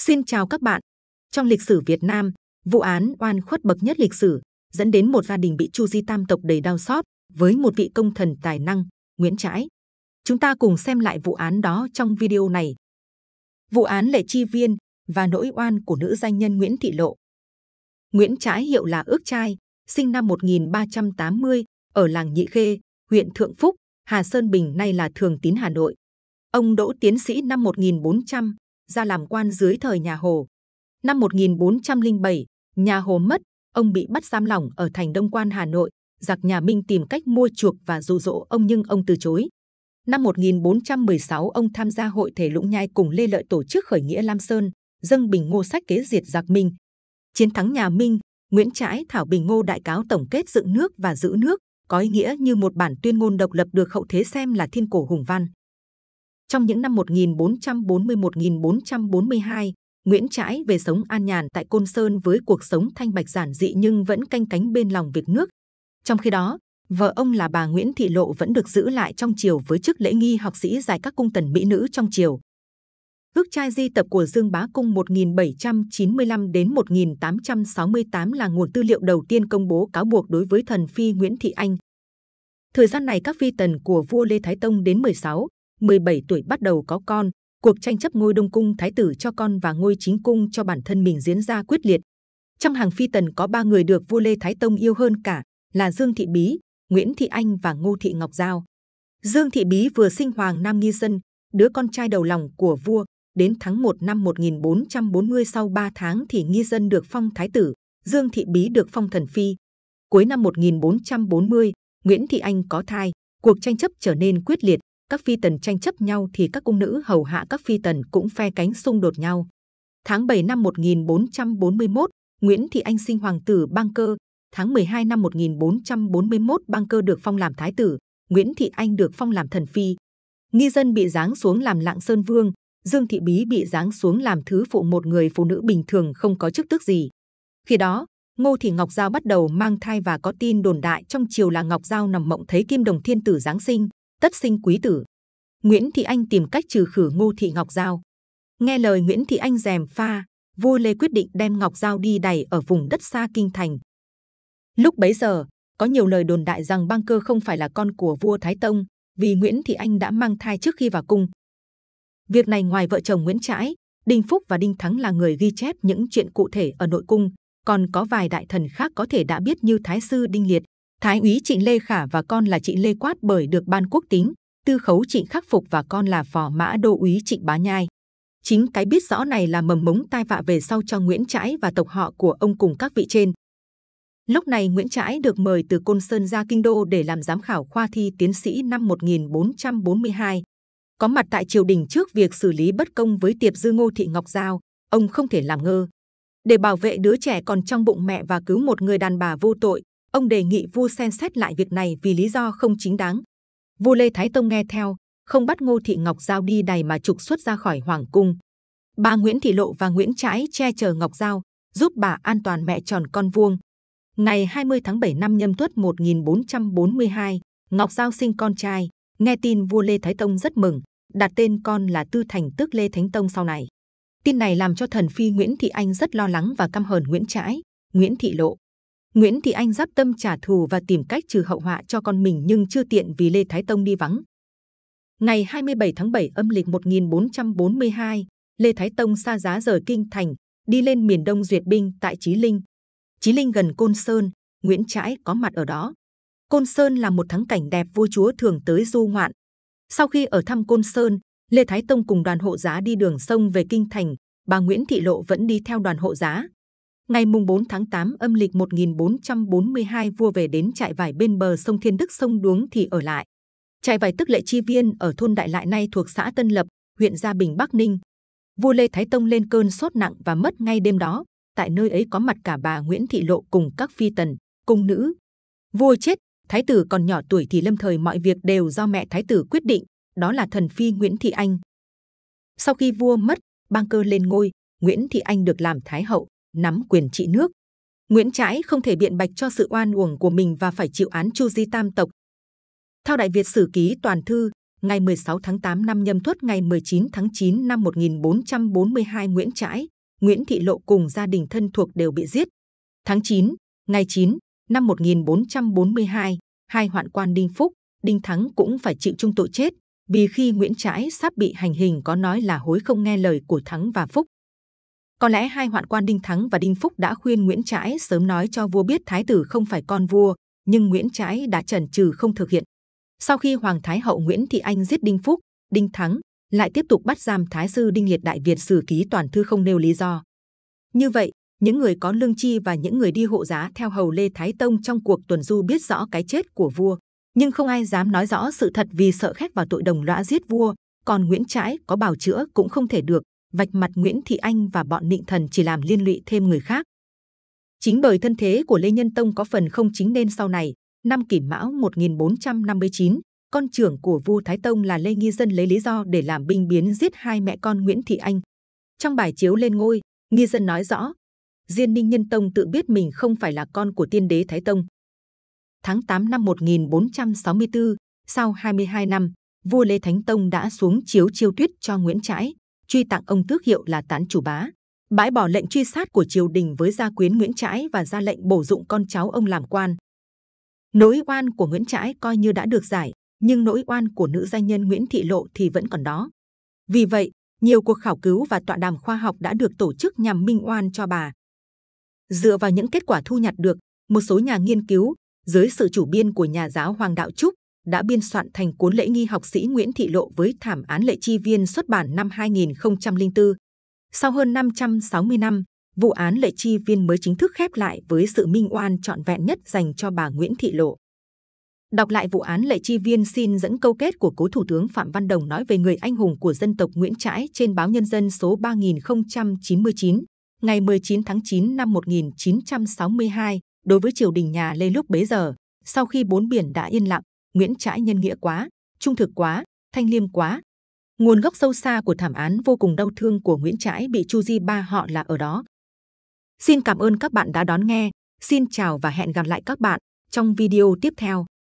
Xin chào các bạn. Trong lịch sử Việt Nam, vụ án oan khuất bậc nhất lịch sử dẫn đến một gia đình bị Chu Di Tam tộc đầy đau xót với một vị công thần tài năng, Nguyễn Trãi. Chúng ta cùng xem lại vụ án đó trong video này. Vụ án lệ chi viên và nỗi oan của nữ danh nhân Nguyễn Thị Lộ. Nguyễn Trãi hiệu là Ước Trai, sinh năm 1380 ở làng Nhị Khê, huyện Thượng Phúc, Hà Sơn Bình nay là Thường Tín Hà Nội. Ông đỗ tiến sĩ năm 1400 ra làm quan dưới thời nhà Hồ. Năm 1407, nhà Hồ mất, ông bị bắt giam lỏng ở thành Đông Quan Hà Nội. Giặc nhà Minh tìm cách mua chuộc và dụ dỗ ông nhưng ông từ chối. Năm 1416 ông tham gia hội thể Lũng Nhai cùng Lê Lợi tổ chức khởi nghĩa Lam Sơn, dâng Bình Ngô sách kế diệt giặc Minh. Chiến thắng nhà Minh, Nguyễn Trãi thảo Bình Ngô đại cáo tổng kết dựng nước và giữ nước, có ý nghĩa như một bản tuyên ngôn độc lập được hậu thế xem là thiên cổ hùng văn. Trong những năm 1440-1442, Nguyễn Trãi về sống an nhàn tại Côn Sơn với cuộc sống thanh bạch giản dị nhưng vẫn canh cánh bên lòng việc nước. Trong khi đó, vợ ông là bà Nguyễn Thị Lộ vẫn được giữ lại trong triều với chức lễ nghi học sĩ giải các cung tần mỹ nữ trong triều. Ước trai di tập của Dương Bá Cung 1795 đến 1868 là nguồn tư liệu đầu tiên công bố cáo buộc đối với thần phi Nguyễn Thị Anh. Thời gian này các phi tần của vua Lê Thái Tông đến 16, 17 tuổi bắt đầu có con, cuộc tranh chấp ngôi đông cung thái tử cho con và ngôi chính cung cho bản thân mình diễn ra quyết liệt. Trong hàng phi tần có ba người được vua Lê Thái Tông yêu hơn cả là Dương Thị Bí, Nguyễn Thị Anh và Ngô Thị Ngọc Giao. Dương Thị Bí vừa sinh Hoàng Nam Nghi Dân, đứa con trai đầu lòng của vua. Đến tháng 1 năm 1440 sau 3 tháng thì Nghi Dân được phong thái tử, Dương Thị Bí được phong thần phi. Cuối năm 1440, Nguyễn Thị Anh có thai, cuộc tranh chấp trở nên quyết liệt các phi tần tranh chấp nhau thì các cung nữ hầu hạ các phi tần cũng phe cánh xung đột nhau. Tháng 7 năm 1441, Nguyễn Thị Anh sinh hoàng tử Bang Cơ. Tháng 12 năm 1441 Bang Cơ được phong làm thái tử, Nguyễn Thị Anh được phong làm thần phi. Nghi dân bị giáng xuống làm lạng sơn vương, Dương Thị Bí bị giáng xuống làm thứ phụ một người phụ nữ bình thường không có chức tước gì. Khi đó, Ngô Thị Ngọc Giao bắt đầu mang thai và có tin đồn đại trong triều là Ngọc Giao nằm mộng thấy Kim Đồng Thiên Tử giáng sinh tất sinh quý tử. Nguyễn Thị Anh tìm cách trừ khử Ngô Thị Ngọc Giao. Nghe lời Nguyễn Thị Anh rèm pha, vua Lê quyết định đem Ngọc Giao đi đày ở vùng đất xa kinh thành. Lúc bấy giờ, có nhiều lời đồn đại rằng băng Cơ không phải là con của vua Thái Tông, vì Nguyễn Thị Anh đã mang thai trước khi vào cung. Việc này ngoài vợ chồng Nguyễn Trãi, Đinh Phúc và Đinh Thắng là người ghi chép những chuyện cụ thể ở nội cung, còn có vài đại thần khác có thể đã biết như Thái sư Đinh Liệt, Thái úy Trịnh Lê Khả và con là Trịnh Lê Quát bởi được ban quốc tính, tư khấu Trịnh Khắc Phục và con là phò mã đô úy Trịnh Bá Nhai. Chính cái biết rõ này là mầm mống tai vạ về sau cho Nguyễn Trãi và tộc họ của ông cùng các vị trên. Lúc này Nguyễn Trãi được mời từ Côn Sơn ra Kinh Đô để làm giám khảo khoa thi tiến sĩ năm 1442. Có mặt tại triều đình trước việc xử lý bất công với tiệp dư Ngô Thị Ngọc Giao, ông không thể làm ngơ. Để bảo vệ đứa trẻ còn trong bụng mẹ và cứu một người đàn bà vô tội, ông đề nghị Vu xem xét lại việc này vì lý do không chính đáng. Vu Lê Thái Tông nghe theo, không bắt Ngô Thị Ngọc Giao đi đày mà trục xuất ra khỏi hoàng cung. Bà Nguyễn Thị Lộ và Nguyễn Trãi che chở Ngọc Giao, giúp bà an toàn mẹ tròn con vuông. Ngày 20 tháng 7 năm Nhâm Tuất 1442, Ngọc Giao sinh con trai. Nghe tin vua Lê Thái Tông rất mừng, đặt tên con là Tư Thành tức Lê Thánh Tông sau này. Tin này làm cho thần phi Nguyễn Thị Anh rất lo lắng và căm hờn Nguyễn Trãi, Nguyễn Thị Lộ Nguyễn Thị Anh giáp tâm trả thù và tìm cách trừ hậu họa cho con mình nhưng chưa tiện vì Lê Thái Tông đi vắng. Ngày 27 tháng 7 âm lịch 1442, Lê Thái Tông xa giá rời kinh thành, đi lên miền Đông duyệt binh tại Chí Linh. Chí Linh gần Côn Sơn, Nguyễn Trãi có mặt ở đó. Côn Sơn là một thắng cảnh đẹp vua chúa thường tới du ngoạn. Sau khi ở thăm Côn Sơn, Lê Thái Tông cùng đoàn hộ giá đi đường sông về kinh thành. Bà Nguyễn Thị Lộ vẫn đi theo đoàn hộ giá. Ngày mùng 4 tháng 8 âm lịch 1442 vua về đến trại vải bên bờ sông Thiên Đức sông Đuống thì ở lại. Trại vải tức Lệ Chi Viên ở thôn Đại Lại nay thuộc xã Tân Lập, huyện Gia Bình, Bắc Ninh. Vua Lê Thái Tông lên cơn sốt nặng và mất ngay đêm đó. Tại nơi ấy có mặt cả bà Nguyễn Thị Lộ cùng các phi tần, cung nữ. Vua chết, thái tử còn nhỏ tuổi thì lâm thời mọi việc đều do mẹ thái tử quyết định. Đó là thần phi Nguyễn Thị Anh. Sau khi vua mất, bang cơ lên ngôi, Nguyễn Thị Anh được làm thái hậu nắm quyền trị nước. Nguyễn Trãi không thể biện bạch cho sự oan uổng của mình và phải chịu án Chu Di Tam tộc. Theo Đại Việt Sử Ký Toàn Thư, ngày 16 tháng 8 năm Nhâm Thuất, ngày 19 tháng 9 năm 1442 Nguyễn Trãi, Nguyễn Thị Lộ cùng gia đình thân thuộc đều bị giết. Tháng 9, ngày 9 năm 1442, hai hoạn quan Đinh Phúc, Đinh Thắng cũng phải chịu chung tội chết vì khi Nguyễn Trãi sắp bị hành hình có nói là hối không nghe lời của Thắng và Phúc. Có lẽ hai hoạn quan Đinh Thắng và Đinh Phúc đã khuyên Nguyễn Trãi sớm nói cho vua biết thái tử không phải con vua, nhưng Nguyễn Trãi đã chần chừ không thực hiện. Sau khi Hoàng Thái hậu Nguyễn Thị Anh giết Đinh Phúc, Đinh Thắng lại tiếp tục bắt giam Thái sư Đinh Liệt Đại Việt sử ký toàn thư không nêu lý do. Như vậy, những người có lương chi và những người đi hộ giá theo hầu Lê Thái Tông trong cuộc tuần du biết rõ cái chết của vua, nhưng không ai dám nói rõ sự thật vì sợ khét vào tội đồng lõa giết vua. Còn Nguyễn Trãi có bào chữa cũng không thể được, vạch mặt Nguyễn Thị Anh và bọn Nịnh Thần chỉ làm liên lụy thêm người khác. Chính bởi thân thế của Lê Nhân Tông có phần không chính nên sau này, năm kỷ mão 1459, con trưởng của vua Thái Tông là Lê Nghi Dân lấy lý do để làm binh biến giết hai mẹ con Nguyễn Thị Anh. Trong bài chiếu lên ngôi, Nghi Dân nói rõ, Diên Ninh Nhân Tông tự biết mình không phải là con của tiên đế Thái Tông. Tháng 8 năm 1464, sau 22 năm, vua Lê Thánh Tông đã xuống chiếu chiêu tuyết cho Nguyễn Trãi, truy tặng ông tước hiệu là tán chủ bá bãi bỏ lệnh truy sát của triều đình với gia quyến Nguyễn Trãi và ra lệnh bổ dụng con cháu ông làm quan. Nỗi oan của Nguyễn Trãi coi như đã được giải, nhưng nỗi oan của nữ danh nhân Nguyễn Thị Lộ thì vẫn còn đó. Vì vậy, nhiều cuộc khảo cứu và tọa đàm khoa học đã được tổ chức nhằm minh oan cho bà. Dựa vào những kết quả thu nhặt được, một số nhà nghiên cứu dưới sự chủ biên của nhà giáo Hoàng Đạo Trúc đã biên soạn thành cuốn lễ nghi học sĩ Nguyễn Thị Lộ với thảm án lệ chi viên xuất bản năm 2004. Sau hơn 560 năm, vụ án lệ chi viên mới chính thức khép lại với sự minh oan trọn vẹn nhất dành cho bà Nguyễn Thị Lộ. Đọc lại vụ án lệ chi viên xin dẫn câu kết của cố thủ tướng Phạm Văn Đồng nói về người anh hùng của dân tộc Nguyễn Trãi trên báo Nhân dân số 3099 ngày 19 tháng 9 năm 1962 đối với triều đình nhà Lê lúc bấy giờ. Sau khi bốn biển đã yên lặng, Nguyễn Trãi nhân nghĩa quá, trung thực quá, thanh liêm quá. Nguồn gốc sâu xa của thảm án vô cùng đau thương của Nguyễn Trãi bị Chu Di Ba họ là ở đó. Xin cảm ơn các bạn đã đón nghe. Xin chào và hẹn gặp lại các bạn trong video tiếp theo.